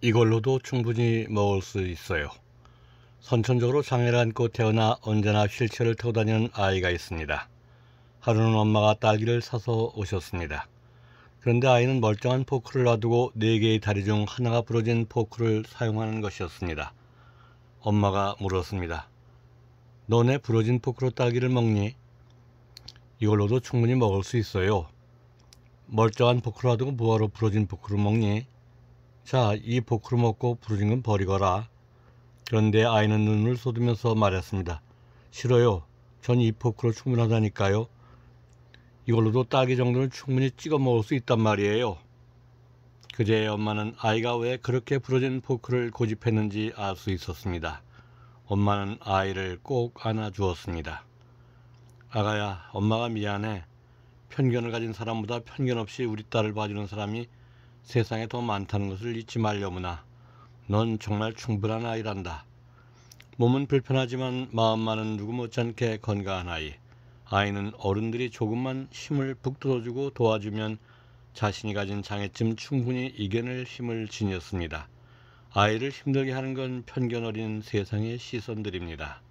이걸로도 충분히 먹을 수 있어요. 선천적으로 장애를 안고 태어나 언제나 휠체어를 타고 다니는 아이가 있습니다. 하루는 엄마가 딸기를 사서 오셨습니다. 그런데 아이는 멀쩡한 포크를 놔두고 네 개의 다리 중 하나가 부러진 포크를 사용하는 것이었습니다. 엄마가 물었습니다. 너네 부러진 포크로 딸기를 먹니? 이걸로도 충분히 먹을 수 있어요. 멀쩡한 포크를 놔두고 뭐하러 부러진 포크를 먹니? 자, 이 보크를 먹고 부르짖은 버리거라. 그런데 아이는 눈을 쏟으면서 말했습니다. 싫어요. 전 이 포크로 충분하다니까요. 이걸로도 딸기 정도는 충분히 찍어 먹을 수 있단 말이에요. 그제 엄마는 아이가 왜 그렇게 부러진 포크를 고집했는지 알 수 있었습니다. 엄마는 아이를 꼭 안아주었습니다. 아가야, 엄마가 미안해. 편견을 가진 사람보다 편견 없이 우리 딸을 봐주는 사람이 세상에 더 많다는 것을 잊지 말려무나 넌 정말 충분한 아이란다. 몸은 불편하지만 마음만은 누구 못지않게 건강한 아이. 아이는 어른들이 조금만 힘을 북돋워주고 도와주면 자신이 가진 장애쯤 충분히 이겨낼 힘을 지녔습니다. 아이를 힘들게 하는 건 편견 어린 세상의 시선들입니다.